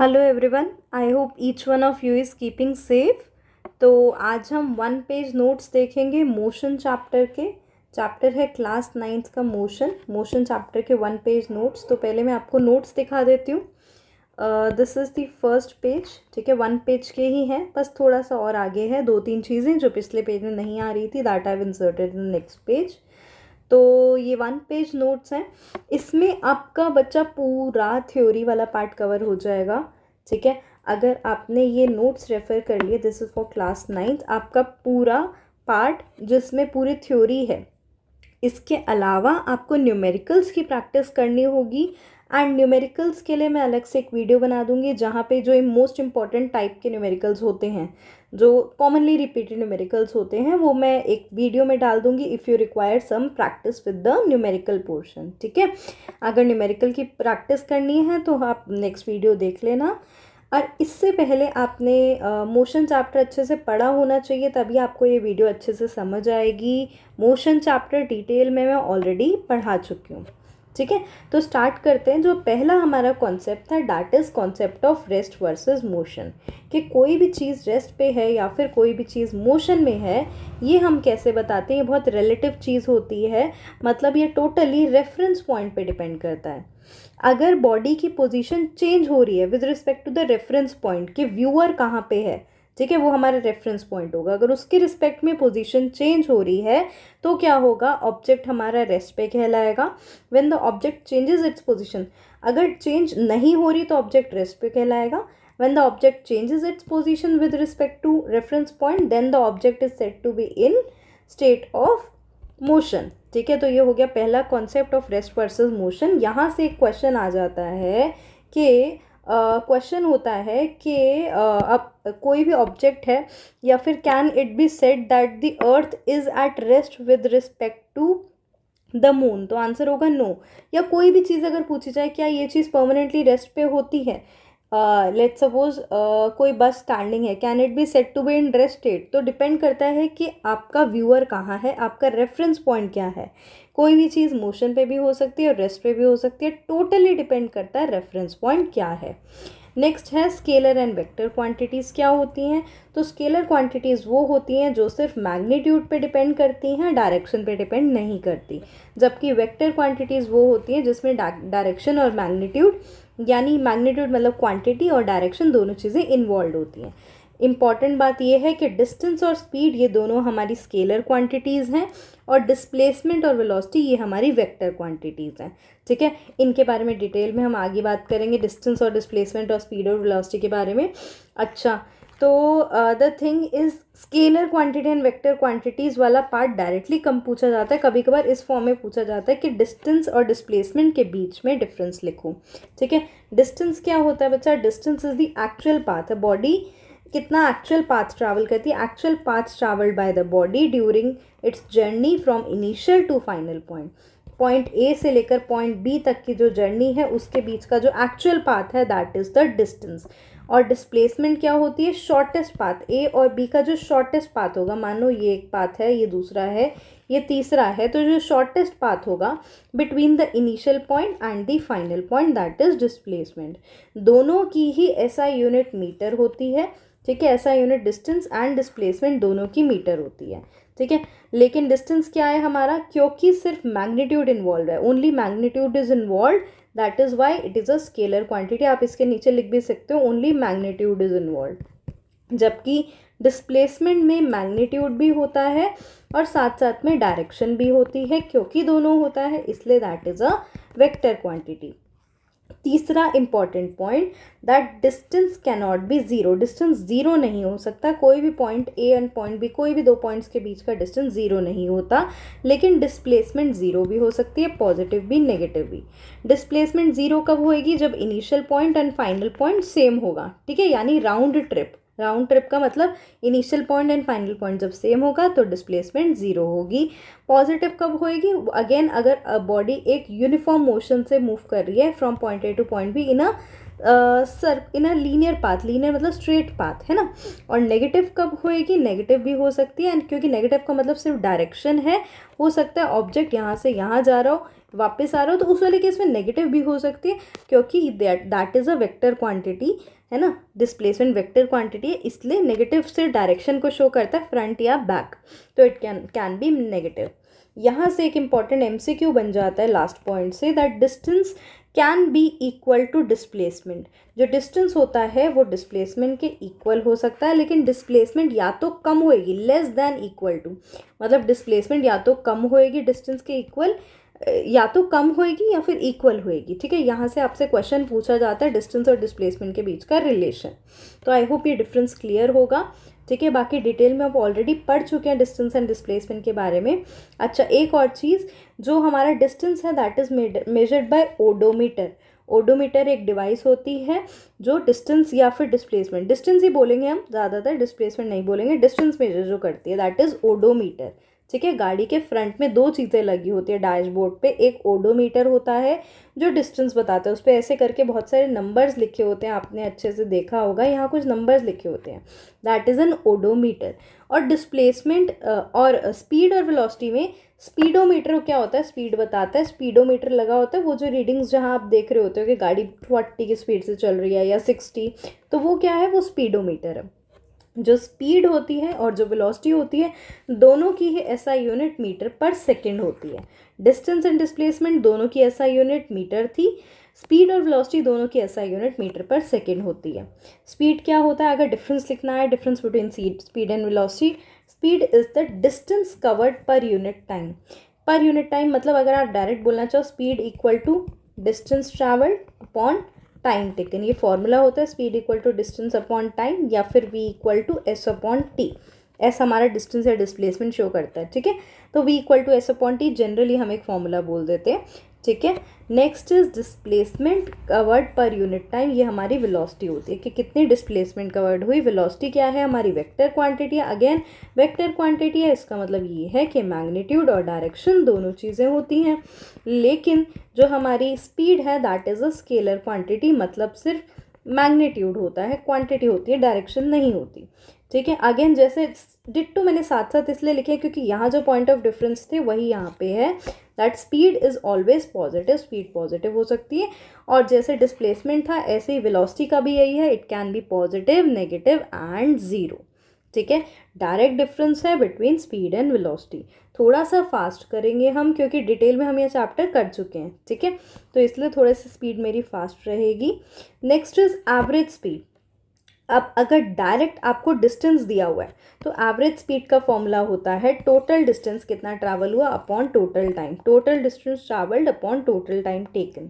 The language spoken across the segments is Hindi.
hello everyone I hope each one of you is keeping safe तो आज हम वन पेज नोट्स देखेंगे मोशन चैप्टर के चैप्टर है क्लास नाइन्थ का मोशन मोशन चैप्टर के वन पेज नोट्स तो पहले मैं आपको नोट्स दिखा देती हूँ this is the first page ठीक है वन पेज के ही हैं बस थोड़ा सा और आगे है दो तीन चीज़ें जो पिछले पेज में नहीं आ रही थी that I inserted in next page तो ये वन पेज नोट्स हैं इसमें आपका बच्चा पूरा थ्योरी वाला पार्ट कवर हो जाएगा ठीक है अगर आपने ये नोट्स रेफ़र कर लिए this is for class ninth आपका पूरा पार्ट जिसमें पूरी थ्योरी है इसके अलावा आपको न्यूमेरिकल्स की प्रैक्टिस करनी होगी एंड न्यूमेरिकल्स के लिए मैं अलग से एक वीडियो बना दूंगी जहाँ पे जो मोस्ट इंपॉर्टेंट टाइप के न्यूमेरिकल्स होते हैं जो कॉमनली रिपीटेड न्यूमेरिकल्स होते हैं वो मैं एक वीडियो में डाल दूंगी if you require some practice with the numerical portion ठीक है अगर न्यूमेरिकल की प्रैक्टिस करनी है तो आप नेक्स्ट वीडियो देख लेना और इससे पहले आपने मोशन चैप्टर अच्छे से पढ़ा होना चाहिए तभी आपको ये वीडियो अच्छे से समझ आएगी मोशन चैप्टर डिटेल में मैं ऑलरेडी पढ़ा चुकी हूँ ठीक है तो स्टार्ट करते हैं जो पहला हमारा कॉन्सेप्ट था that is concept of rest versus motion कि कोई भी चीज़ रेस्ट पे है या फिर कोई भी चीज़ मोशन में है ये हम कैसे बताते हैं ये बहुत रिलेटिव चीज़ होती है मतलब ये टोटली रेफरेंस पॉइंट पे डिपेंड करता है अगर बॉडी की पोजीशन चेंज हो रही है with respect to the reference point कि व्यूअर कहाँ पे है ठीक है वो हमारा रेफरेंस पॉइंट होगा अगर उसके रिस्पेक्ट में पोजीशन चेंज हो रही है तो क्या होगा ऑब्जेक्ट हमारा रेस्ट पे कहलाएगा when the object changes its position अगर चेंज नहीं हो रही तो ऑब्जेक्ट रेस्ट पे कहलाएगा when the object changes its position with respect to reference point then the object is said to be in state of motion ठीक है तो ये हो गया पहला concept of rest versus motion यहाँ से एक क्वेश्चन आ जाता है कि क्वेश्चन uh, होता है कि अब uh, कोई भी ऑब्जेक्ट है या फिर can it be said that the earth is at rest with respect to the moon तो आंसर होगा नो या कोई भी चीज़ अगर पूछी जाए क्या ये चीज़ परमानेंटली रेस्ट पे होती है लेट uh, सपोज uh, कोई बस स्टैंडिंग है can it be said to be in rested तो डिपेंड करता है कि आपका व्यूअर कहाँ है आपका रेफरेंस पॉइंट क्या है कोई भी चीज़ मोशन पे भी हो सकती है और रेस्ट पे भी हो सकती है टोटली डिपेंड करता है रेफरेंस पॉइंट क्या है नेक्स्ट है स्केलर एंड वेक्टर क्वांटिटीज़ क्या होती हैं तो स्केलर क्वांटिटीज़ वो होती हैं जो सिर्फ मैग्नीट्यूड पे डिपेंड करती हैं डायरेक्शन पे डिपेंड नहीं करती जबकि वेक्टर क्वांटिटीज़ वो होती हैं जिसमें डायरेक्शन और मैग्नीट्यूड यानी मैग्नीट्यूड मतलब क्वांटिटी और डायरेक्शन दोनों चीज़ें इन्वॉल्व होती हैं इम्पॉर्टेंट बात यह है कि डिस्टेंस और स्पीड ये दोनों हमारी स्केलर क्वांटिटीज़ हैं और डिस्प्लेसमेंट और वेलोसिटी ये हमारी वेक्टर क्वांटिटीज़ हैं ठीक है इनके बारे में डिटेल में हम आगे बात करेंगे डिस्टेंस और डिस्प्लेसमेंट और स्पीड और वेलोसिटी के बारे में अच्छा तो the thing is scalar quantity and vector quantities वाला पार्ट डायरेक्टली कम पूछा जाता है कभी कभार इस फॉर्म में पूछा जाता है कि डिस्टेंस और डिस्प्लेसमेंट के बीच में डिफरेंस लिखूँ ठीक है डिस्टेंस क्या होता है बच्चा distance is the actual path body कितना एक्चुअल पाथ ट्रैवल करती है actual path travelled by the body during its journey from initial to final point point A से लेकर पॉइंट बी तक की जो जर्नी है उसके बीच का जो एक्चुअल पाथ है दैट इज़ द डिस्टेंस और डिस्प्लेसमेंट क्या होती है शॉर्टेस्ट पाथ ए और बी का जो शॉर्टेस्ट पाथ होगा मानो ये एक पाथ है ये दूसरा है ये तीसरा है तो जो शॉर्टेस्ट पाथ होगा between the initial point and the final point that is displacement दोनों की ही ऐसा यूनिट मीटर होती है ठीक है ऐसा यूनिट डिस्टेंस एंड डिस्प्लेसमेंट दोनों की मीटर होती है ठीक है लेकिन डिस्टेंस क्या है हमारा क्योंकि सिर्फ मैग्नीट्यूड इन्वॉल्व है only magnitude is involve that is why it is a scalar quantity आप इसके नीचे लिख भी सकते हो ओनली मैग्नीट्यूड इज इन्वॉल्व जबकि डिस्प्लेसमेंट में मैग्नीट्यूड भी होता है और साथ साथ में डायरेक्शन भी होती है क्योंकि दोनों होता है इसलिए that is a vector quantity तीसरा important point that distance cannot be zero distance zero नहीं हो सकता कोई भी point A and point B कोई भी दो पॉइंट्स के बीच का डिस्टेंस ज़ीरो नहीं होता लेकिन डिस्प्लेसमेंट ज़ीरो भी हो सकती है पॉजिटिव भी नेगेटिव भी डिस्प्लेसमेंट ज़ीरो कब होएगी जब initial point and final point same होगा ठीक है यानी राउंड ट्रिप राउंड ट्रिप का मतलब initial point and final point जब सेम होगा तो डिस्प्लेसमेंट ज़ीरो होगी पॉजिटिव कब होएगी अगेन अगर बॉडी एक यूनिफॉर्म मोशन से मूव कर रही है from point A to point B in a sir in a linear path linear मतलब स्ट्रेट पाथ है ना और नेगेटिव कब होएगी नेगेटिव भी हो सकती है एंड क्योंकि नेगेटिव का मतलब सिर्फ डायरेक्शन है हो सकता है ऑब्जेक्ट यहाँ से यहाँ जा रहा हो वापस आ रहा हो तो उस वाले केस में नेगेटिव भी हो सकती है क्योंकि that is a vector quantity है ना डिस्प्लेसमेंट वेक्टर क्वांटिटी है इसलिए नेगेटिव से डायरेक्शन को शो करता है फ्रंट या बैक तो it can can be negative यहाँ से एक इम्पॉर्टेंट एम बन जाता है लास्ट पॉइंट से that distance can be equal to displacement जो डिस्टेंस होता है वो डिस्प्लेसमेंट के इक्वल हो सकता है लेकिन डिस्प्लेसमेंट या तो कम होएगी लेस देन इक्वल टू मतलब डिस्प्लेसमेंट या तो कम होएगी डिस्टेंस के इक्वल या तो कम होएगी या फिर इक्वल होएगी ठीक है यहाँ से आपसे क्वेश्चन पूछा जाता है डिस्टेंस और डिस्प्लेसमेंट के बीच का रिलेशन तो आई होप ये डिफरेंस क्लियर होगा ठीक है बाकी डिटेल में आप ऑलरेडी पढ़ चुके हैं डिस्टेंस एंड डिस्प्लेसमेंट के बारे में अच्छा एक और चीज़ जो हमारा डिस्टेंस है that is measured by odometer odometer एक डिवाइस होती है जो डिस्टेंस या फिर डिस्प्लेसमेंट डिस्टेंस ही बोलेंगे हम ज़्यादातर डिस्प्लेसमेंट नहीं बोलेंगे डिस्टेंस मेजर जो करती है दैट इज़ ओडोमीटर ठीक है गाड़ी के फ्रंट में दो चीज़ें लगी होती है डैशबोर्ड पे एक ओडोमीटर होता है जो डिस्टेंस बताता है उस पर ऐसे करके बहुत सारे नंबर्स लिखे होते हैं आपने अच्छे से देखा होगा यहाँ कुछ नंबर्स लिखे होते हैं दैट इज़ एन ओडोमीटर और डिस्प्लेसमेंट और स्पीड और वेलोसिटी में स्पीडोमीटर क्या होता है स्पीड बताता है स्पीडोमीटर लगा होता है वो जो रीडिंग्स जहाँ आप देख रहे होते हो कि गाड़ी फोर्टी की स्पीड से चल रही है या सिक्सटी तो वो क्या है वो स्पीडोमीटर है जो स्पीड होती है और जो वेलोसिटी होती है दोनों की ही ऐसा यूनिट मीटर पर सेकंड होती है डिस्टेंस एंड डिस्प्लेसमेंट दोनों की ऐसा यूनिट मीटर थी स्पीड और वेलोसिटी दोनों की ऐसा यूनिट मीटर पर सेकंड होती है स्पीड क्या होता है अगर डिफरेंस लिखना है difference between speed and velocity speed is the distance covered per unit time per unit time मतलब अगर आप डायरेक्ट बोलना चाहो speed equal to distance travelled upon time taken ये फॉर्मूला होता है speed equal to distance upon time या फिर V equal to S upon T S हमारा डिस्टेंस या डिस्प्लेसमेंट शो करता है ठीक है तो V equal to S upon T generally हम एक फॉर्मूला बोल देते हैं ठीक है next is displacement covered per unit time ये हमारी वेलोसिटी होती है कि कितनी डिस्प्लेसमेंट कवर्ड हुई वेलोसिटी क्या है हमारी वेक्टर क्वांटिटी है अगेन वेक्टर क्वांटिटी है इसका मतलब ये है कि मैग्नीट्यूड और डायरेक्शन दोनों चीज़ें होती हैं लेकिन जो हमारी स्पीड है that is a scalar quantity मतलब सिर्फ मैग्नीट्यूड होता है क्वांटिटी होती है डायरेक्शन नहीं होती ठीक है अगेन जैसे डिट्टू तो मैंने साथ साथ इसलिए लिखे क्योंकि यहाँ जो पॉइंट ऑफ डिफरेंस थे वही यहाँ पे है that speed is always positive speed positive हो सकती है और जैसे डिस्प्लेसमेंट था ऐसे ही विलॉसिटी का भी यही है it can be positive negative and zero ठीक है डायरेक्ट डिफरेंस है बिटवीन स्पीड एंड वेलोसिटी थोड़ा सा फास्ट करेंगे हम क्योंकि डिटेल में हम ये चैप्टर कर चुके हैं ठीक है तो इसलिए थोड़े से स्पीड मेरी फास्ट रहेगी नेक्स्ट इज़ एवरेज स्पीड अब अगर डायरेक्ट आपको डिस्टेंस दिया हुआ है तो एवरेज स्पीड का फॉर्मूला होता है टोटल डिस्टेंस कितना ट्रैवल हुआ upon total time total distance travelled upon total time taken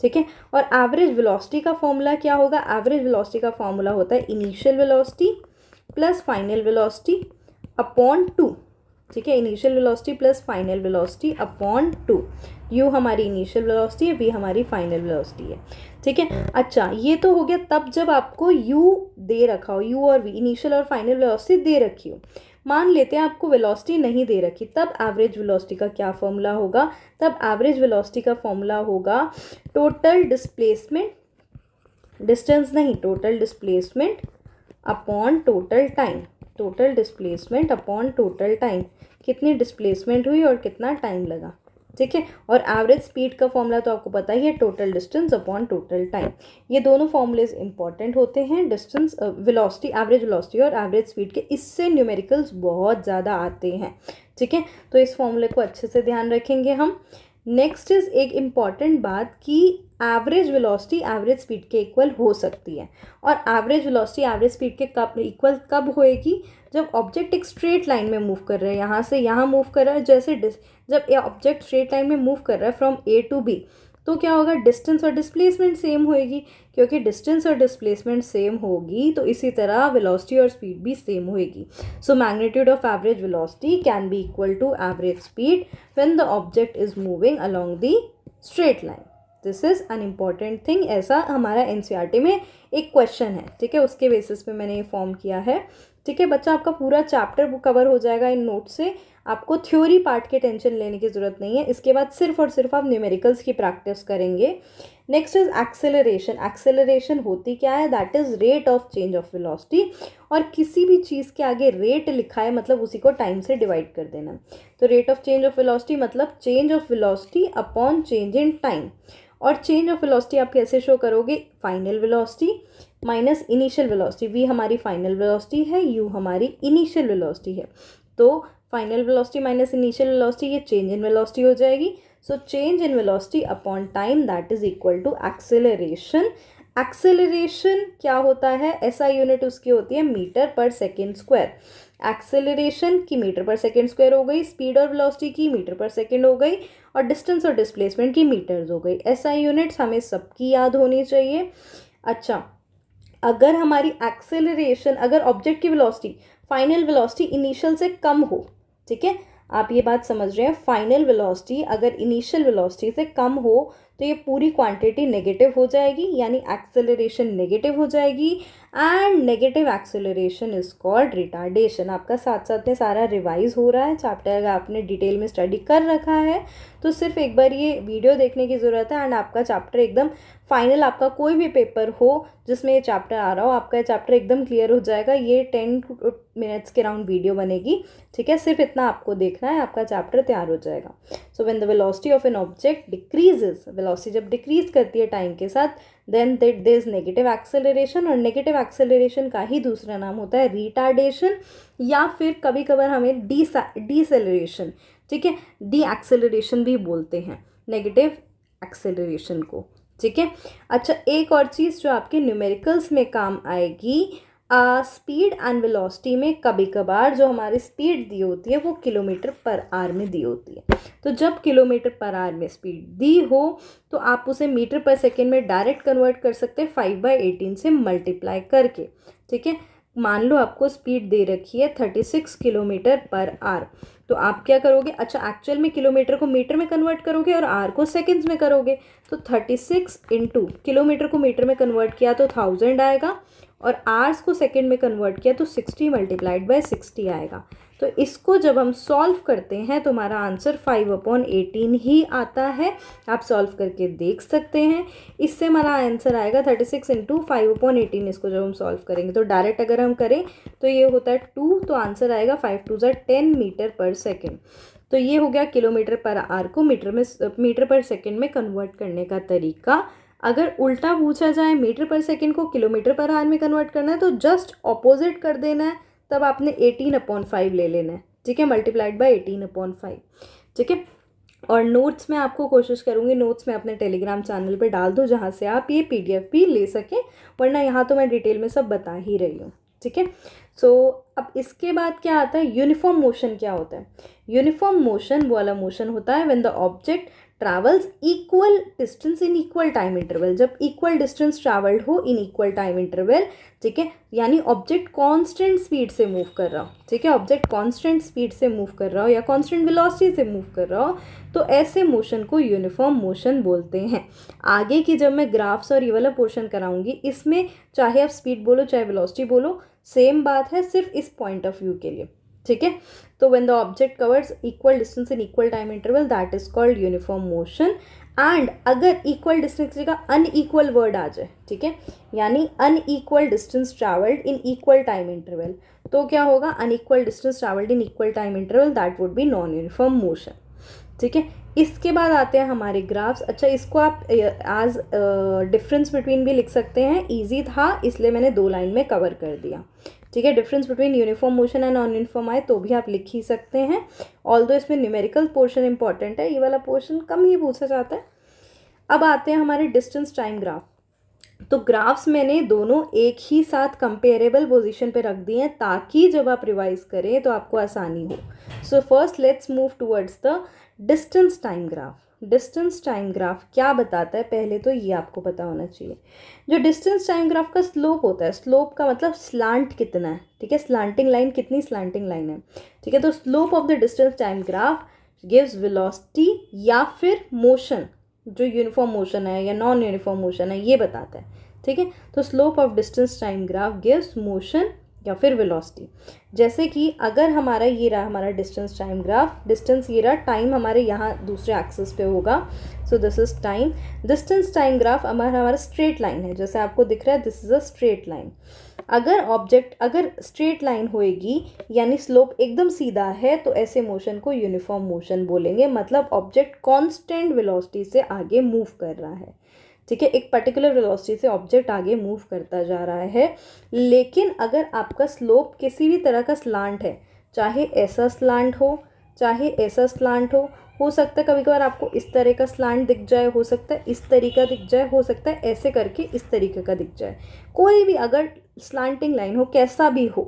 ठीक है और एवरेज वेलोसिटी का फॉर्मूला क्या होगा एवरेज वेलोसिटी का फॉर्मूला होता है initial velocity plus final velocity upon two ठीक है initial velocity plus final velocity upon two U हमारी इनिशियल वेलोसिटी है वी हमारी फाइनल वेलोसिटी है ठीक है अच्छा ये तो हो गया तब जब आपको यू दे रखा हो यू और वी इनिशियल और फाइनल वेलोसिटी दे रखी हो मान लेते हैं आपको वेलोसिटी नहीं दे रखी तब एवरेज वेलोसिटी का क्या फॉर्मूला होगा तब एवरेज वेलोसिटी का फॉर्मूला होगा टोटल डिस्प्लेसमेंट डिस्टेंस नहीं total displacement upon total time total displacement upon total time कितनी डिस्प्लेसमेंट हुई और कितना टाइम लगा ठीक है और एवरेज स्पीड का फॉर्मूला तो आपको पता ही है total distance upon total time ये दोनों फॉर्मूलेज इंपॉर्टेंट होते हैं डिस्टेंस वेलोसिटी एवरेज वेलोसिटी और एवरेज स्पीड के इससे न्यूमेरिकल्स बहुत ज़्यादा आते हैं ठीक है तो इस फॉर्मूले को अच्छे से ध्यान रखेंगे हम नेक्स्ट इज़ एक इम्पॉर्टेंट बात कि एवरेज वेलोसिटी एवरेज स्पीड के इक्वल हो सकती है और एवरेज वेलोसिटी एवरेज स्पीड के कब इक्वल कब होएगी जब ऑब्जेक्ट एक स्ट्रेट लाइन में मूव कर रहा है यहाँ से यहाँ मूव कर रहा है जैसे जब ये ऑब्जेक्ट स्ट्रेट लाइन में मूव कर रहा है फ्रॉम ए टू बी तो क्या होगा डिस्टेंस और डिस्प्लेसमेंट सेम होएगी क्योंकि डिस्टेंस और डिस्प्लेसमेंट सेम होगी तो इसी तरह वेलोसिटी और स्पीड भी सेम होएगी so magnitude of average velocity can be equal to average speed when the object is moving along the straight line this is an important thing ऐसा हमारा एन e में एक क्वेश्चन है ठीक है उसके बेसिस पे मैंने ये फॉर्म किया है ठीक है बच्चा आपका पूरा चैप्टर कवर हो जाएगा इन नोट से आपको थ्योरी पार्ट की टेंशन लेने की ज़रूरत नहीं है इसके बाद सिर्फ और सिर्फ आप न्यूमेरिकल्स की प्रैक्टिस करेंगे नेक्स्ट इज एक्सेलरेशन एक्सेलरेशन होती क्या है that is rate of change of velocity और किसी भी चीज़ के आगे रेट लिखा है मतलब उसी को टाइम से डिवाइड कर देना तो rate of change of velocity मतलब change of velocity upon change in time और चेंज ऑफ विलॉसिटी आप कैसे शो करोगे final velocity minus initial velocity V हमारी फाइनल विलॉसिटी है यू हमारी इनिशियल विलॉसिटी है तो final velocity minus initial velocity ये चेंज इन वेलोसिटी हो जाएगी so change in velocity upon time that is equal to acceleration acceleration क्या होता है ऐसा यूनिट उसकी होती है metre per second square acceleration की मीटर पर सेकेंड स्क्वायर हो गई स्पीड और वेलोसिटी की मीटर पर सेकेंड हो गई और डिस्टेंस और डिस्प्लेसमेंट की मीटर्स हो गई ऐसा यूनिट्स हमें सबकी याद होनी चाहिए अच्छा अगर हमारी एक्सेलरेशन अगर ऑब्जेक्ट की वेलोसिटी फाइनल वेलोसिटी इनिशियल से कम हो ठीक है आप ये बात समझ रहे हैं फाइनल वेलोसिटी अगर इनिशियल वेलोसिटी से कम हो तो ये पूरी क्वांटिटी नेगेटिव हो जाएगी यानी एक्सेलरेशन नेगेटिव हो जाएगी and negative acceleration is called retardation आपका साथ साथ में सारा रिवाइज हो रहा है चैप्टर अगर आपने डिटेल में स्टडी कर रखा है तो सिर्फ एक बार ये वीडियो देखने की ज़रूरत है एंड आपका चैप्टर एकदम फाइनल आपका कोई भी पेपर हो जिसमें ये चैप्टर आ रहा हो आपका चैप्टर एकदम क्लियर हो जाएगा ये टेन मिनट्स के राउंड वीडियो बनेगी ठीक है सिर्फ इतना आपको देखना है आपका चैप्टर तैयार हो जाएगा so when the velocity of an object decreases velocity जब डिक्रीज करती है टाइम के साथ then it is negative acceleration और नेगेटिव एक्सेलरेशन का ही दूसरा नाम होता है रिटार्डेशन या फिर कभी कभार हमें डी डीसेलरेशन ठीक है डी एक्सेलरेशन भी बोलते हैं नेगेटिव एक्सेलरेशन को ठीक है अच्छा एक और चीज़ जो आपके न्यूमेरिकल्स में काम आएगी स्पीड एंड वेलोसिटी में कभी कभार जो हमारी स्पीड दी होती है वो किलोमीटर पर आर में दी होती है तो जब किलोमीटर पर आर में स्पीड दी हो तो आप उसे मीटर पर सेकेंड में डायरेक्ट कन्वर्ट कर सकते हैं फाइव बाई एटीन से मल्टीप्लाई करके ठीक है मान लो आपको स्पीड दे रखी है thirty six kilometre per hour तो आप क्या करोगे अच्छा एक्चुअल में किलोमीटर को मीटर में कन्वर्ट करोगे और आर को सेकेंड्स में करोगे तो थर्टी सिक्स इंटू किलोमीटर को मीटर में कन्वर्ट किया तो थाउजेंड आएगा और आर्स को सेकेंड में कन्वर्ट किया तो सिक्सटी मल्टीप्लाइड बाई सिक्सटी आएगा तो इसको जब हम सॉल्व करते हैं तो हमारा आंसर फाइव अपॉन एटीन ही आता है आप सॉल्व करके देख सकते हैं इससे हमारा आंसर आएगा thirty six into five upon eighteen इसको जब हम सॉल्व करेंगे तो डायरेक्ट अगर हम करें तो ये होता है टू तो आंसर आएगा फाइव टू जै टेन मीटर पर सेकेंड तो ये हो गया किलोमीटर पर आर को मीटर में मीटर पर सेकेंड में कन्वर्ट करने का तरीका अगर उल्टा पूछा जाए मीटर पर सेकेंड को किलोमीटर पर आर में कन्वर्ट करना है तो जस्ट ऑपोजिट कर देना है तब आपने एटीन अपॉन फाइव ले लेना है ठीक है multiplied by eighteen upon five ठीक है और नोट्स में आपको कोशिश करूँगी नोट्स में अपने टेलीग्राम चैनल पर डाल दूँ जहाँ से आप ये पी भी ले सकें वरना यहाँ तो मैं डिटेल में सब बता ही रही हूँ ठीक है सो अब इसके बाद क्या आता है यूनिफॉर्म मोशन क्या होता है यूनिफॉर्म मोशन वाला मोशन होता है when the object travels equal distance in equal time interval जब इक्वल डिस्टेंस ट्रैवल्ड हो इन इक्वल टाइम इंटरवल ठीक है यानी ऑब्जेक्ट कांस्टेंट स्पीड से मूव कर रहा हो ठीक है ऑब्जेक्ट कांस्टेंट स्पीड से मूव कर रहा हो या कांस्टेंट वेलोसिटी से मूव कर रहा हो तो ऐसे मोशन को यूनिफॉर्म मोशन बोलते हैं आगे की जब मैं ग्राफ्स और ये वाला पोर्शन कराऊंगी इसमें चाहे आप स्पीड बोलो चाहे वेलोसिटी बोलो सेम बात है सिर्फ इस पॉइंट ऑफ व्यू के लिए ठीक है तो when the object covers equal distance in equal time interval that is called uniform motion and अगर इक्वल डिस्टेंस की जगह अनईक्वल वर्ड आ जाए ठीक है यानी unequal distance travelled in equal time interval तो क्या होगा unequal distance travelled in equal time interval that would be non uniform motion ठीक है इसके बाद आते हैं हमारे ग्राफ्स अच्छा इसको आप एज डिफरेंस बिटवीन भी लिख सकते हैं ईजी था इसलिए मैंने दो लाइन में कवर कर दिया ठीक है difference between uniform motion and non uniform आए तो भी आप लिख ही सकते हैं ऑल दो इसमें न्यूमेरिकल पोर्शन इंपॉर्टेंट है ये वाला पोर्शन कम ही पूछा जाता है अब आते हैं हमारे डिस्टेंस टाइम ग्राफ तो ग्राफ्स मैंने दोनों एक ही साथ कंपेरेबल पोजीशन पे रख दिए हैं ताकि जब आप रिवाइज करें तो आपको आसानी हो so first let's move towards the distance time graph distance time graph क्या बताता है पहले तो ये आपको पता होना चाहिए जो डिस्टेंस टाइम ग्राफ का स्लोप होता है स्लोप का मतलब स्लांट कितना है ठीक है स्लांटिंग लाइन कितनी स्लांटिंग लाइन है ठीक है तो slope of the distance time graph gives velocity या फिर मोशन जो यूनिफॉर्म मोशन है या नॉन यूनिफॉर्म मोशन है ये बताता है ठीक है तो slope of distance time graph gives motion या फिर वेलोसिटी जैसे कि अगर हमारा ये रहा हमारा डिस्टेंस टाइम ग्राफ डिस्टेंस ये रहा टाइम हमारे यहाँ दूसरे एक्सेस पे होगा so this is time distance time graph हमारा हमारा स्ट्रेट लाइन है जैसे आपको दिख रहा है this is a straight line अगर ऑब्जेक्ट अगर स्ट्रेट लाइन होएगी यानी स्लोप एकदम सीधा है तो ऐसे मोशन को यूनिफॉर्म मोशन बोलेंगे मतलब ऑब्जेक्ट कॉन्स्टेंट वेलोसिटी से आगे मूव कर रहा है ठीक है एक पर्टिकुलर वेलोसिटी से ऑब्जेक्ट आगे मूव करता जा रहा है लेकिन अगर आपका स्लोप किसी भी तरह का स्लांट है चाहे ऐसा स्लांट हो चाहे ऐसा स्लांट हो हो सकता है कभी कभार आपको इस तरह का स्लांट दिख जाए हो सकता है इस तरीका दिख जाए हो सकता है ऐसे करके इस तरीके का दिख जाए कोई भी अगर स्लांटिंग लाइन हो कैसा भी हो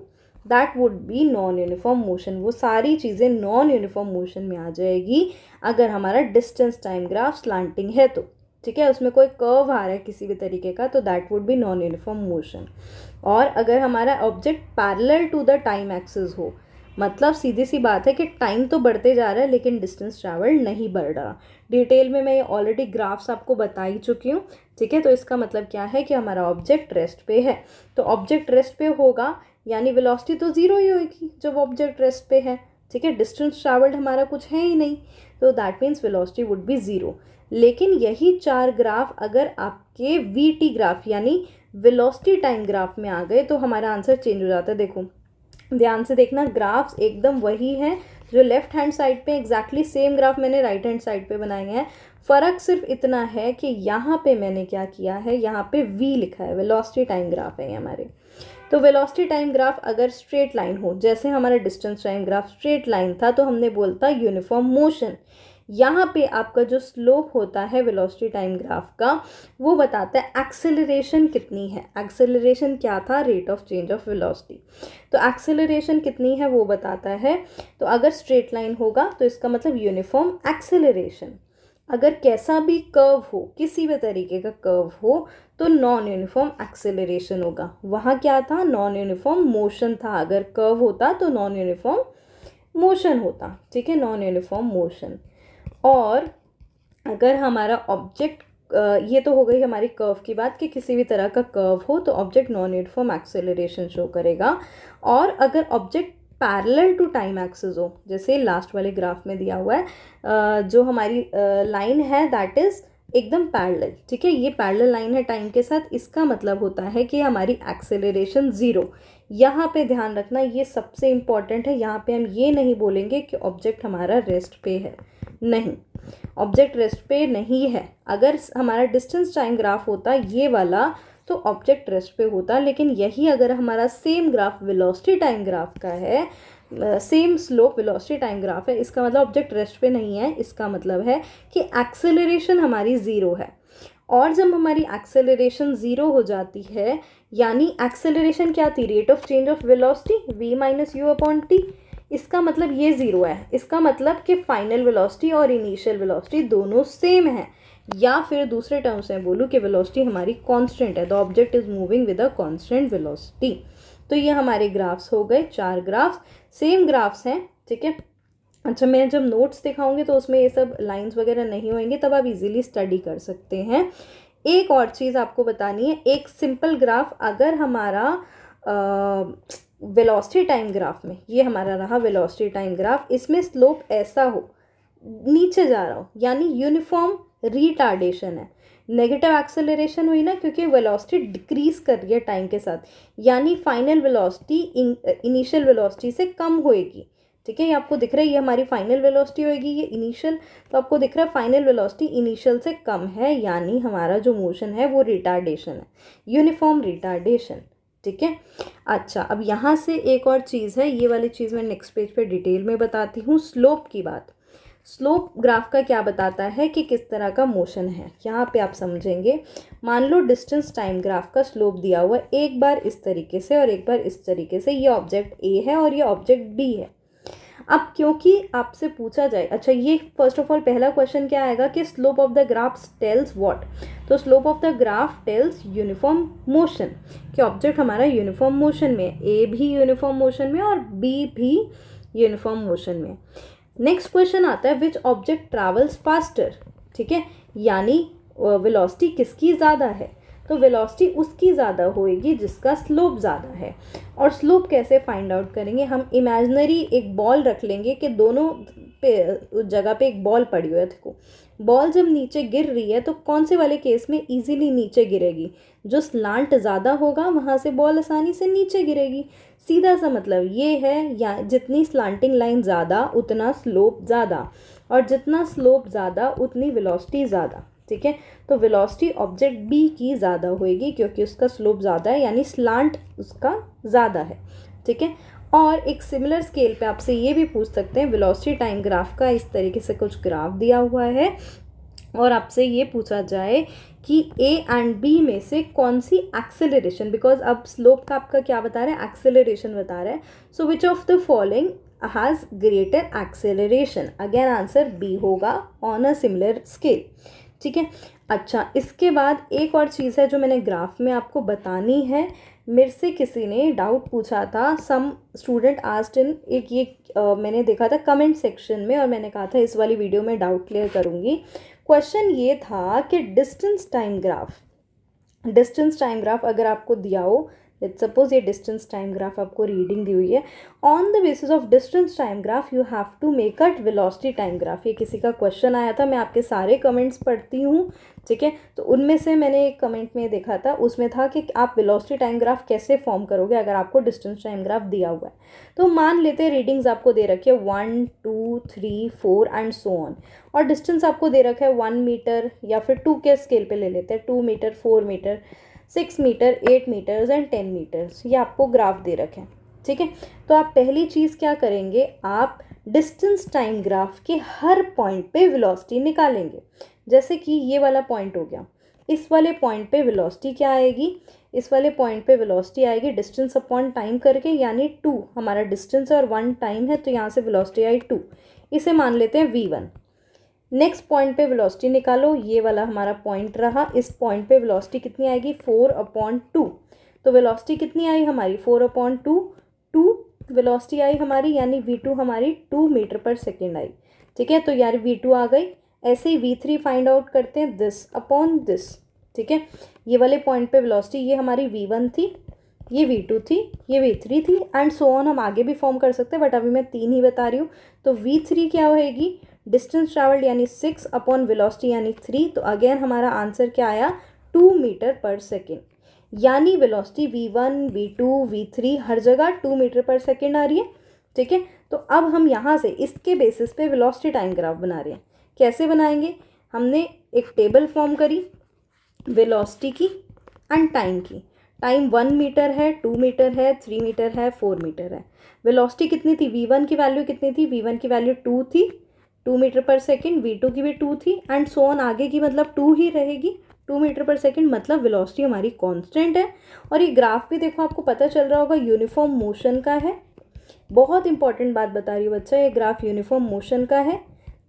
that would be non uniform motion वो सारी चीज़ें नॉन यूनिफॉर्म मोशन में आ जाएगी अगर हमारा डिस्टेंस टाइम ग्राफ स्लांटिंग है तो ठीक है उसमें कोई कर्व आ रहा है किसी भी तरीके का तो that would be non uniform motion और अगर हमारा object parallel to the time axis हो मतलब सीधी सी बात है कि टाइम तो बढ़ते जा रहा है लेकिन डिस्टेंस ट्रैवल नहीं बढ़ रहा डिटेल में मैं ये ऑलरेडी ग्राफ्स आपको बता ही चुकी हूँ ठीक है तो इसका मतलब क्या है कि हमारा ऑब्जेक्ट रेस्ट पे है तो ऑब्जेक्ट रेस्ट पे होगा यानी वेलोसिटी तो ज़ीरो ही होगी जब ऑब्जेक्ट रेस्ट पे है ठीक है डिस्टेंस ट्रैवल्ड हमारा कुछ है ही नहीं तो that means velocity would be zero लेकिन यही चार ग्राफ अगर आपके वी टी ग्राफ यानी वेलोसिटी टाइम ग्राफ में आ गए तो हमारा आंसर चेंज हो जाता है देखो ध्यान से देखना ग्राफ्स एकदम वही हैं जो लेफ्ट हैंड साइड पे एग्जैक्टली सेम ग्राफ मैंने राइट हैंड साइड पे बनाए हैं फ़र्क सिर्फ इतना है कि यहाँ पे मैंने क्या किया है यहाँ पे वी लिखा है वेलोसिटी टाइम ग्राफ है ये हमारे तो वेलोसिटी टाइम ग्राफ अगर स्ट्रेट लाइन हो जैसे हमारा distance time graph straight line था तो हमने बोलता यूनिफॉर्म मोशन यहाँ पे आपका जो स्लोप होता है वेलोसिटी टाइम ग्राफ का वो बताता है एक्सेलरेशन कितनी है एक्सेलरेशन क्या था rate of change of velocity तो एक्सेलरेशन कितनी है वो बताता है तो अगर स्ट्रेट लाइन होगा तो इसका मतलब यूनिफॉर्म एक्सेलरेशन अगर कैसा भी कर्व हो किसी भी तरीके का कर्व हो तो नॉन यूनिफॉर्म एक्सेलरेशन होगा वहाँ क्या था नॉन यूनिफॉर्म मोशन था अगर कर्व होता तो नॉन यूनिफॉर्म मोशन होता ठीक है नॉन यूनिफॉर्म मोशन और अगर हमारा ऑब्जेक्ट ये तो हो गई हमारी कर्व की बात कि किसी भी तरह का कर्व हो तो object non uniform acceleration show करेगा और अगर object parallel to time axis हो जैसे लास्ट वाले ग्राफ में दिया हुआ है जो हमारी लाइन है दैट इज़ एकदम पैरेलल ठीक है ये पैरेलल लाइन है टाइम के साथ इसका मतलब होता है कि हमारी एक्सेलरेशन ज़ीरो यहाँ पे ध्यान रखना ये सबसे इम्पॉर्टेंट है यहाँ पे हम ये नहीं बोलेंगे कि ऑब्जेक्ट हमारा रेस्ट पे है नहीं ऑब्जेक्ट रेस्ट पे नहीं है अगर हमारा डिस्टेंस टाइम ग्राफ होता ये वाला तो ऑब्जेक्ट रेस्ट पे होता लेकिन यही अगर हमारा same graph velocity time graph का है same slope velocity time graph है इसका मतलब ऑब्जेक्ट रेस्ट पे नहीं है इसका मतलब है कि एक्सेलरेशन हमारी ज़ीरो है और जब हमारी एक्सेलरेशन ज़ीरो हो जाती है यानी एक्सेलरेशन क्या थी rate of change of velocity V minus U upon T इसका मतलब ये ज़ीरो है इसका मतलब कि फाइनल वेलोसिटी और इनिशियल वेलोसिटी दोनों सेम है या फिर दूसरे टर्म्स से बोलूँ कि वेलोसिटी हमारी कांस्टेंट है the object is moving with a constant velocity तो ये हमारे ग्राफ्स हो गए चार ग्राफ्स सेम ग्राफ्स हैं ठीक है अच्छा मैं जब नोट्स दिखाऊंगी तो उसमें ये सब लाइंस वगैरह नहीं होंगे तब आप इजीली स्टडी कर सकते हैं एक और चीज़ आपको बतानी है एक सिंपल ग्राफ अगर हमारा वेलोसिटी टाइम ग्राफ में ये हमारा रहा वेलोसिटी टाइम ग्राफ इसमें स्लोप ऐसा हो नीचे जा रहा हो यानी यूनिफॉर्म रिटार्डेशन है नेगेटिव एक्सेलरेशन हुई ना क्योंकि वेलोसिटी डिक्रीज कर रही है टाइम के साथ यानी फाइनल वेलोसिटी इनिशियल वेलोसिटी से कम होएगी ठीक है ये आपको दिख रहा है ये हमारी फाइनल वेलोसिटी होगी ये इनिशियल तो आपको दिख रहा है फाइनल वेलोसिटी इनिशियल से कम है यानी हमारा जो मोशन है वो रिटार्डेशन है यूनिफॉर्म रिटार्डेशन ठीक है अच्छा अब यहाँ से एक और चीज़ है ये वाली चीज़ मैं नेक्स्ट पेज पर डिटेल में बताती हूँ स्लोप की बात स्लोप ग्राफ का क्या बताता है कि किस तरह का मोशन है यहाँ पे आप समझेंगे मान लो डिस्टेंस टाइम ग्राफ का स्लोप दिया हुआ है एक बार इस तरीके से और एक बार इस तरीके से ये ऑब्जेक्ट ए है और ये ऑब्जेक्ट बी है अब क्योंकि आपसे पूछा जाए अच्छा ये फर्स्ट ऑफ ऑल पहला क्वेश्चन क्या आएगा कि slope of the graph tells what तो slope of the graph tells uniform motion कि ऑब्जेक्ट हमारा यूनिफॉर्म मोशन में ए भी यूनिफॉर्म मोशन में और बी भी यूनिफॉर्म मोशन में नेक्स्ट क्वेश्चन आता है विच ऑब्जेक्ट ट्रैवल्स फास्टर ठीक है यानी वेलोसिटी किसकी ज़्यादा है तो वेलोसिटी उसकी ज़्यादा होएगी जिसका स्लोप ज़्यादा है और स्लोप कैसे फाइंड आउट करेंगे हम इमेजनरी एक बॉल रख लेंगे कि दोनों पे उस जगह पे एक बॉल पड़ी हुई है देखो बॉल जब नीचे गिर रही है तो कौन से वाले केस में इजीली नीचे गिरेगी जो स्लांट ज़्यादा होगा वहाँ से बॉल आसानी से नीचे गिरेगी सीधा सा मतलब ये है या जितनी स्लांटिंग लाइन ज़्यादा उतना स्लोप ज़्यादा और जितना स्लोप ज़्यादा उतनी वेलोसिटी ज़्यादा ठीक है तो वेलोसिटी ऑब्जेक्ट बी की ज़्यादा होएगी क्योंकि उसका स्लोप ज़्यादा है यानी स्लांट उसका ज़्यादा है ठीक है और एक सिमिलर स्केल पे आपसे ये भी पूछ सकते हैं वेलोसिटी टाइम ग्राफ का इस तरीके से कुछ ग्राफ दिया हुआ है और आपसे ये पूछा जाए कि ए एंड बी में से कौन सी एक्सेलरेशन बिकॉज अब स्लोप का आपका क्या बता रहा है एक्सेलरेशन बता रहा है so which of the following has greater acceleration again answer B होगा ऑन अ सिमिलर स्केल ठीक है अच्छा इसके बाद एक और चीज़ है जो मैंने ग्राफ में आपको बतानी है मेरे से किसी ने डाउट पूछा था सम स्टूडेंट आस्ट इन एक ये आ, मैंने देखा था कमेंट सेक्शन में और मैंने कहा था इस वाली वीडियो में डाउट क्लियर करूँगी क्वेश्चन ये था कि distance time graph distance time graph अगर आपको दिया हो लेट सपोज ये डिस्टेंस टाइम ग्राफ आपको रीडिंग दी हुई है on the basis of distance time graph you have to make at velocity time graph ये किसी का क्वेश्चन आया था मैं आपके सारे कमेंट्स पढ़ती हूँ ठीक है तो उनमें से मैंने एक कमेंट में देखा था उसमें था कि आप वेलोसिटी टाइम ग्राफ कैसे फॉर्म करोगे अगर आपको डिस्टेंस टाइम ग्राफ दिया हुआ है तो मान लेते हैं रीडिंग्स आपको दे रखी है one two three four and so on और डिस्टेंस आपको दे रखा है वन मीटर या फिर टू के स्केल पे ले लेते हैं two meter four meter six meter eight meters and ten meters ये आपको ग्राफ दे रखें ठीक है तो आप पहली चीज़ क्या करेंगे आप डिस्टेंस टाइम ग्राफ के हर पॉइंट पे वेलोसिटी निकालेंगे जैसे कि ये वाला पॉइंट हो गया इस वाले पॉइंट पे वेलोसिटी क्या आएगी इस वाले पॉइंट पे वेलोसिटी आएगी डिस्टेंस अपॉन टाइम करके यानी टू हमारा डिस्टेंस और वन टाइम है तो यहाँ से वेलोसिटी आई टू इसे मान लेते हैं वी वन नेक्स्ट पॉइंट पे वेलोसिटी निकालो ये वाला हमारा पॉइंट रहा इस पॉइंट पे वेलोसिटी कितनी आएगी फोर अपॉन टू तो वेलोसिटी कितनी आई हमारी four upon two two velocity आई हमारी यानी वी टू हमारी टू मीटर पर सेकेंड आई ठीक है तो यार वी टू आ गई ऐसे ही वी थ्री फाइंड आउट करते हैं दिस अपॉन दिस ठीक है ये वाले पॉइंट पे वेलोसिटी ये हमारी वी वन थी ये वी टू थी ये वी थ्री थी एंड सो ऑन हम आगे भी फॉर्म कर सकते हैं बट अभी मैं तीन ही बता रही हूँ तो वी थ्री क्या होएगी डिस्टेंस ट्रैवल्ड यानी सिक्स अपॉन वेलोसिटी यानी थ्री तो अगेन हमारा आंसर क्या आया टू मीटर पर सेकेंड यानी velocity V one V two V three हर जगह टू मीटर पर सेकेंड आ रही है ठीक है तो अब हम यहाँ से इसके बेसिस पे वेलोसिटी टाइम ग्राफ बना रहे हैं कैसे बनाएंगे हमने एक टेबल फॉर्म करी वेलोसिटी की एंड टाइम की टाइम वन मीटर है टू मीटर है थ्री मीटर है फोर मीटर है वेलोसिटी कितनी थी वी वन की वैल्यू कितनी थी वी वन की वैल्यू टू थी two meter per second V two की भी टू थी एंड सोन आगे की मतलब टू ही रहेगी टू मीटर पर सेकेंड मतलब वेलोसिटी हमारी कांस्टेंट है और ये ग्राफ भी देखो आपको पता चल रहा होगा यूनिफॉर्म मोशन का है बहुत इंपॉर्टेंट बात बता रही हूँ बच्चा ये ग्राफ यूनिफॉर्म मोशन का है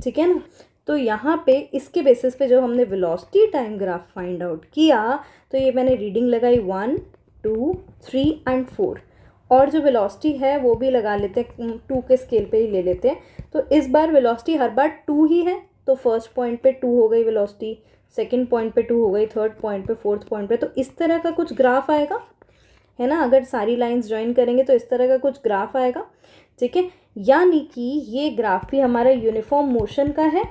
ठीक है ना तो यहाँ पे इसके बेसिस पे जब हमने velocity time graph find out किया तो ये मैंने रीडिंग लगाई one two three and four और जो वेलोसिटी है वो भी लगा लेते हैं टू के स्केल पे ही ले लेते हैं तो इस बार वेलोसिटी हर बार टू ही है तो फर्स्ट पॉइंट पे टू हो गई वेलोसिटी सेकंड पॉइंट पे टू हो गई थर्ड पॉइंट पे फोर्थ पॉइंट पे तो इस तरह का कुछ ग्राफ आएगा है ना अगर सारी लाइंस ज्वाइन करेंगे तो इस तरह का कुछ ग्राफ आएगा ठीक है यानी कि ये ग्राफ भी हमारा यूनिफॉर्म मोशन का है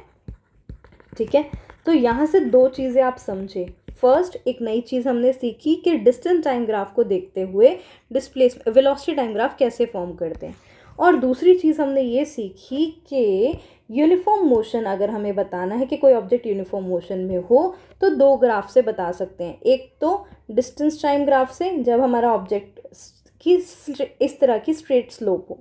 ठीक है तो यहाँ से दो चीज़ें आप समझे फर्स्ट एक नई चीज़ हमने सीखी कि डिस्टेंस टाइम ग्राफ को देखते हुए डिस्प्लेस वेलोसिटी टाइम ग्राफ कैसे फॉर्म करते हैं और दूसरी चीज़ हमने ये सीखी कि यूनिफॉर्म मोशन अगर हमें बताना है कि कोई ऑब्जेक्ट यूनिफॉर्म मोशन में हो तो दो ग्राफ से बता सकते हैं एक तो डिस्टेंस टाइम ग्राफ से जब हमारा ऑब्जेक्ट की इस तरह की स्ट्रेट स्लोप हो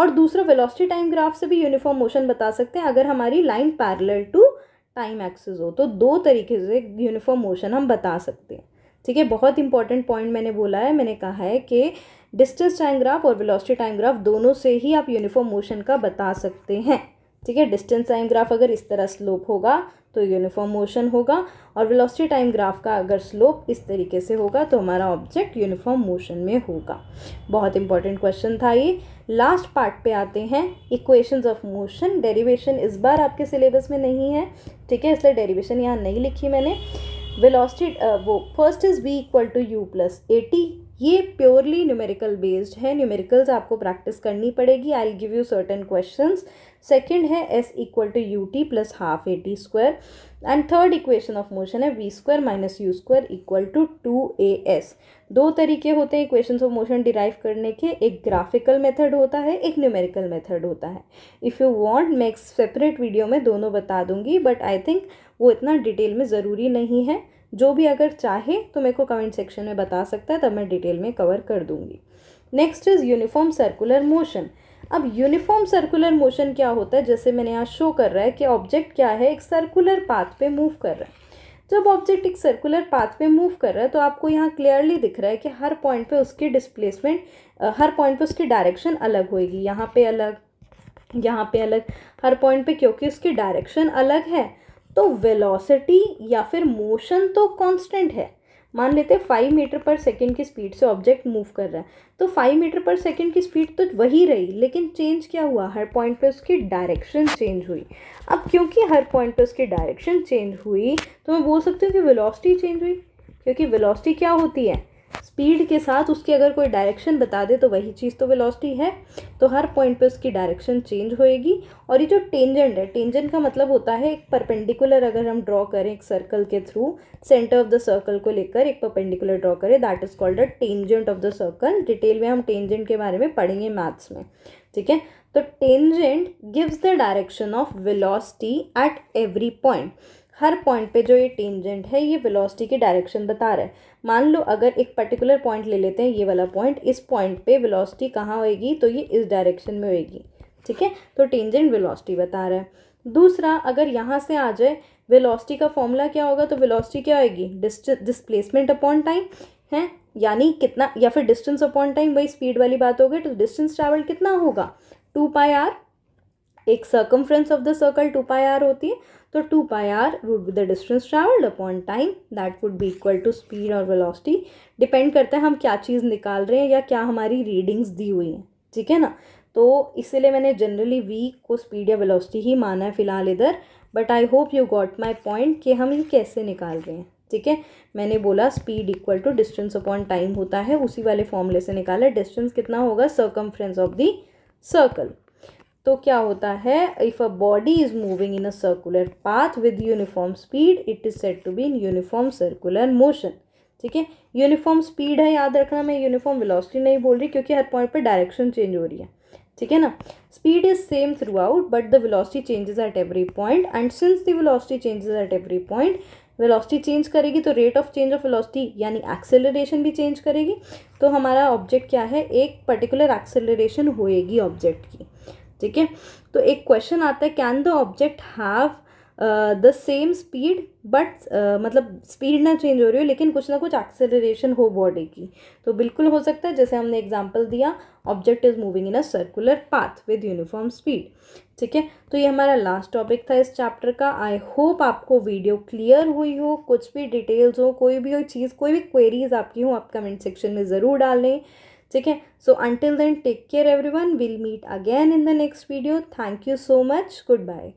और दूसरा वेलोसिटी टाइम ग्राफ से भी यूनिफॉर्म मोशन बता सकते हैं अगर हमारी line parallel to time axis हो तो दो तरीके से यूनिफॉर्म मोशन हम बता सकते हैं ठीक है बहुत इंपॉर्टेंट पॉइंट मैंने बोला है मैंने कहा है कि डिस्टेंस टाइम ग्राफ और वेलोसिटी टाइम ग्राफ दोनों से ही आप यूनिफॉर्म मोशन का बता सकते हैं ठीक है डिस्टेंस टाइम ग्राफ अगर इस तरह स्लोप होगा तो यूनिफॉर्म मोशन होगा और वेलोसिटी टाइम ग्राफ का अगर स्लोप इस तरीके से होगा तो हमारा ऑब्जेक्ट यूनिफॉर्म मोशन में होगा बहुत इंपॉर्टेंट क्वेश्चन था ये लास्ट पार्ट पे आते हैं इक्वेशंस ऑफ मोशन डेरिवेशन इस बार आपके सिलेबस में नहीं है ठीक है इसलिए डेरिवेशन यहाँ नहीं लिखी मैंने वेलोसिटी वो first is V equal to U plus AT ये प्योरली न्यूमेरिकल बेस्ड है न्यूमेरिकल्स आपको प्रैक्टिस करनी पड़ेगी I give you certain questions second है S equal to U T plus half A T square and third equation of motion है V square minus U square equal to two A S दो तरीके होते हैं इक्वेशन ऑफ मोशन डिराइव करने के एक ग्राफिकल मेथड होता है एक न्यूमेरिकल मेथड होता है इफ़ यू वॉन्ट मैं एक सेपरेट वीडियो में दोनों बता दूंगी बट आई थिंक वो इतना डिटेल में ज़रूरी नहीं है जो भी अगर चाहे तो मेरे को कमेंट सेक्शन में बता सकता है तब मैं डिटेल में कवर कर दूंगी next is uniform circular motion अब यूनिफॉर्म सर्कुलर मोशन क्या होता है जैसे मैंने यहाँ शो कर रहा है कि ऑब्जेक्ट क्या है एक सर्कुलर पाथ पे मूव कर रहा है जब ऑब्जेक्ट एक सर्कुलर पाथ पे मूव कर रहा है तो आपको यहाँ क्लियरली दिख रहा है कि हर पॉइंट पे उसकी डिस्प्लेसमेंट हर पॉइंट पे उसकी डायरेक्शन अलग होएगी यहाँ पे अलग यहाँ पे अलग हर पॉइंट पे क्योंकि उसकी डायरेक्शन अलग है तो वेलोसिटी या फिर मोशन तो कांस्टेंट है मान लेते हैं फाइव मीटर पर सेकेंड की स्पीड से ऑब्जेक्ट मूव कर रहा है तो फाइव मीटर पर सेकेंड की स्पीड तो वही रही लेकिन चेंज क्या हुआ हर पॉइंट पे उसकी डायरेक्शन चेंज हुई अब क्योंकि हर पॉइंट पे उसकी डायरेक्शन चेंज हुई तो मैं बोल सकती हूँ कि वेलोसिटी चेंज हुई क्योंकि वेलोसिटी क्या होती है स्पीड के साथ उसकी अगर कोई डायरेक्शन बता दे तो वही चीज़ तो वेलोसिटी है तो हर पॉइंट पे उसकी डायरेक्शन चेंज होएगी और ये जो टेंजेंट है टेंजेंट का मतलब होता है एक परपेंडिकुलर अगर हम ड्रॉ करें एक सर्कल के through centre of the circle को लेकर एक परपेंडिकुलर ड्रॉ करें that is called a tangent of the circle detail में हम टेंजेंट के बारे में पढ़ेंगे मैथ्स में ठीक है तो tangent gives the direction of velocity at every point हर पॉइंट पे जो ये टेंजेंट है ये वेलोसिटी की डायरेक्शन बता रहा है मान लो अगर एक पर्टिकुलर पॉइंट ले लेते हैं ये वाला पॉइंट इस पॉइंट पे वेलोसिटी कहाँ होएगी तो ये इस डायरेक्शन में होएगी ठीक है तो टेंजेंट वेलोसिटी बता रहा है दूसरा अगर यहाँ से आ जाए वेलोसिटी का फॉर्मूला क्या होगा तो वेलोसिटी क्या होगी डिस्प्लेसमेंट अपॉन टाइम है यानी कितना या फिर डिस्टेंस अपॉन टाइम वही स्पीड वाली बात हो गई तो डिस्टेंस ट्रैवल कितना होगा टू पाई आर एक circumference of the circle two pi R होती है तो two pi R would be distance travelled upon time that would be equal to speed और or डिपेंड depend करता है हम क्या चीज़ निकाल रहे हैं या क्या हमारी रीडिंग्स दी हुई हैं ठीक है ना तो इसीलिए मैंने जनरली वी को स्पीड या वेलोसिटी ही माना है फ़िलहाल इधर but I hope you got my point कि हम ये कैसे निकाल रहे हैं ठीक है मैंने बोला speed equal to distance upon time होता है उसी वाले फॉर्मूले से निकाला डिस्टेंस कितना होगा सर्कमफ्रेंस ऑफ दी सर्कल तो क्या होता है if a body is moving in a circular path with uniform speed it is set to be in uniform circular motion ठीक है यूनिफॉर्म स्पीड है याद रखना मैं यूनिफॉर्म वेलोसिटी नहीं बोल रही क्योंकि हर पॉइंट पर डायरेक्शन चेंज हो रही है ठीक है ना speed is same throughout but the velocity changes at every point and since the velocity changes at every point velocity change करेगी तो rate of change of velocity यानी एक्सेलरेशन भी चेंज करेगी तो हमारा ऑब्जेक्ट क्या है एक पर्टिकुलर एक्सेलरेशन होएगी ऑब्जेक्ट की ठीक है तो एक क्वेश्चन आता है can the object have the same speed but मतलब स्पीड ना चेंज हो रही हो लेकिन कुछ ना कुछ एक्सेलरेशन हो बॉडी की तो बिल्कुल हो सकता है जैसे हमने एग्जाम्पल दिया object is moving in a circular path with uniform speed ठीक है तो ये हमारा लास्ट टॉपिक था इस चैप्टर का आई होप आपको वीडियो क्लियर हुई हो कुछ भी डिटेल्स हो कोई भी हो चीज़ कोई भी क्वेरीज आपकी हो आप कमेंट सेक्शन में ज़रूर डालें ठीक है so until then take care everyone will meet again in the next video thank you so much good bye